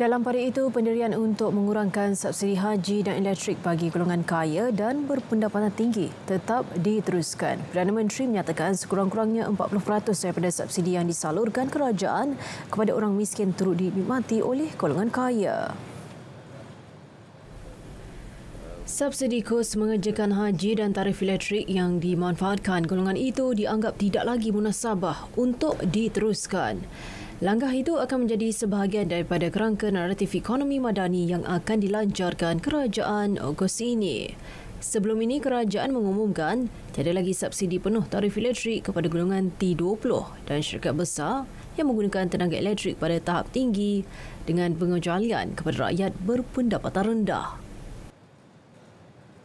Dalam pada itu, pendirian untuk mengurangkan subsidi haji dan elektrik bagi golongan kaya dan berpendapatan tinggi tetap diteruskan. Perdana Menteri menyatakan sekurang-kurangnya 40% daripada subsidi yang disalurkan kerajaan kepada orang miskin turut dinikmati oleh golongan kaya. Subsidi kos mengerjakan haji dan tarif elektrik yang dimanfaatkan golongan itu dianggap tidak lagi munasabah untuk diteruskan. Langkah itu akan menjadi sebahagian daripada kerangka naratif ekonomi madani yang akan dilancarkan kerajaan Ogos ini. Sebelum ini, kerajaan mengumumkan tiada lagi subsidi penuh tarif elektrik kepada golongan T20 dan syarikat besar yang menggunakan tenaga elektrik pada tahap tinggi dengan pengecualian kepada rakyat berpendapatan rendah.